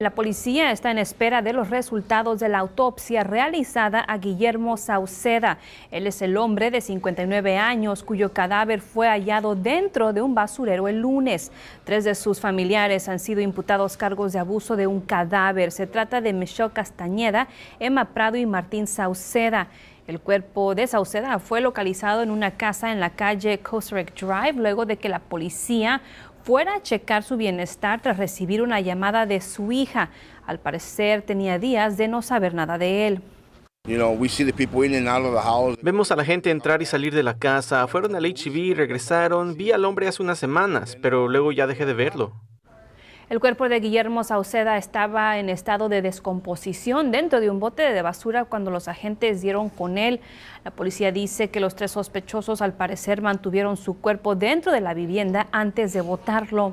La policía está en espera de los resultados de la autopsia realizada a Guillermo Sauceda. Él es el hombre de 59 años cuyo cadáver fue hallado dentro de un basurero el lunes. Tres de sus familiares han sido imputados cargos de abuso de un cadáver. Se trata de Michelle Castañeda, Emma Prado y Martín Sauceda. El cuerpo de Sauceda fue localizado en una casa en la calle Cosrec Drive luego de que la policía fuera a checar su bienestar tras recibir una llamada de su hija. Al parecer tenía días de no saber nada de él. Vemos a la gente entrar y salir de la casa. Fueron al HIV, regresaron. Vi al hombre hace unas semanas, pero luego ya dejé de verlo. El cuerpo de Guillermo Sauceda estaba en estado de descomposición dentro de un bote de basura cuando los agentes dieron con él. La policía dice que los tres sospechosos al parecer mantuvieron su cuerpo dentro de la vivienda antes de botarlo.